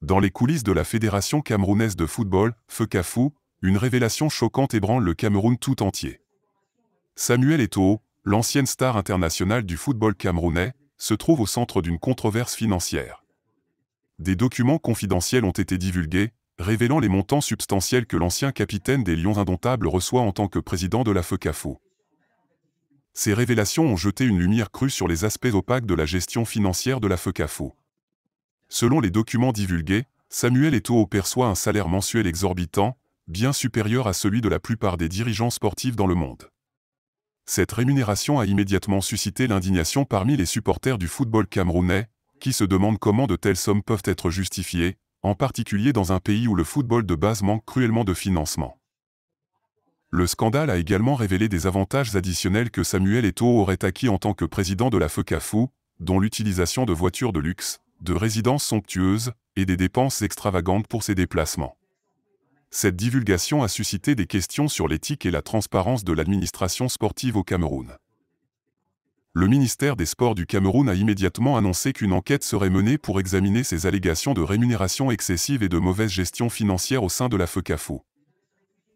Dans les coulisses de la Fédération camerounaise de football, Feu une révélation choquante ébranle le Cameroun tout entier. Samuel Eto'o, l'ancienne star internationale du football camerounais, se trouve au centre d'une controverse financière. Des documents confidentiels ont été divulgués, révélant les montants substantiels que l'ancien capitaine des Lions Indomptables reçoit en tant que président de la FECAFO. Ces révélations ont jeté une lumière crue sur les aspects opaques de la gestion financière de la FECAFO. Selon les documents divulgués, Samuel Eto'o perçoit un salaire mensuel exorbitant, bien supérieur à celui de la plupart des dirigeants sportifs dans le monde. Cette rémunération a immédiatement suscité l'indignation parmi les supporters du football camerounais, qui se demandent comment de telles sommes peuvent être justifiées, en particulier dans un pays où le football de base manque cruellement de financement. Le scandale a également révélé des avantages additionnels que Samuel Eto'o aurait acquis en tant que président de la FECAFU, dont l'utilisation de voitures de luxe, de résidences somptueuses et des dépenses extravagantes pour ses déplacements. Cette divulgation a suscité des questions sur l'éthique et la transparence de l'administration sportive au Cameroun. Le ministère des Sports du Cameroun a immédiatement annoncé qu'une enquête serait menée pour examiner ces allégations de rémunération excessive et de mauvaise gestion financière au sein de la FECAFO.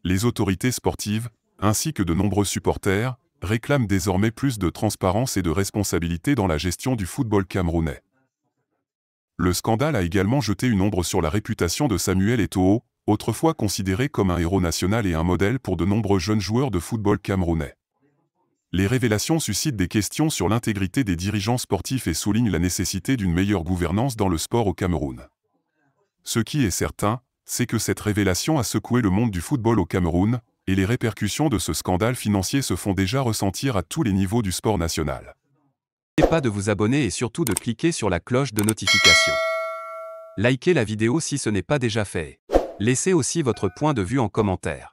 Les autorités sportives, ainsi que de nombreux supporters, réclament désormais plus de transparence et de responsabilité dans la gestion du football camerounais. Le scandale a également jeté une ombre sur la réputation de Samuel Eto'o, autrefois considéré comme un héros national et un modèle pour de nombreux jeunes joueurs de football camerounais. Les révélations suscitent des questions sur l'intégrité des dirigeants sportifs et soulignent la nécessité d'une meilleure gouvernance dans le sport au Cameroun. Ce qui est certain, c'est que cette révélation a secoué le monde du football au Cameroun, et les répercussions de ce scandale financier se font déjà ressentir à tous les niveaux du sport national. N'oubliez pas de vous abonner et surtout de cliquer sur la cloche de notification. Likez la vidéo si ce n'est pas déjà fait. Laissez aussi votre point de vue en commentaire.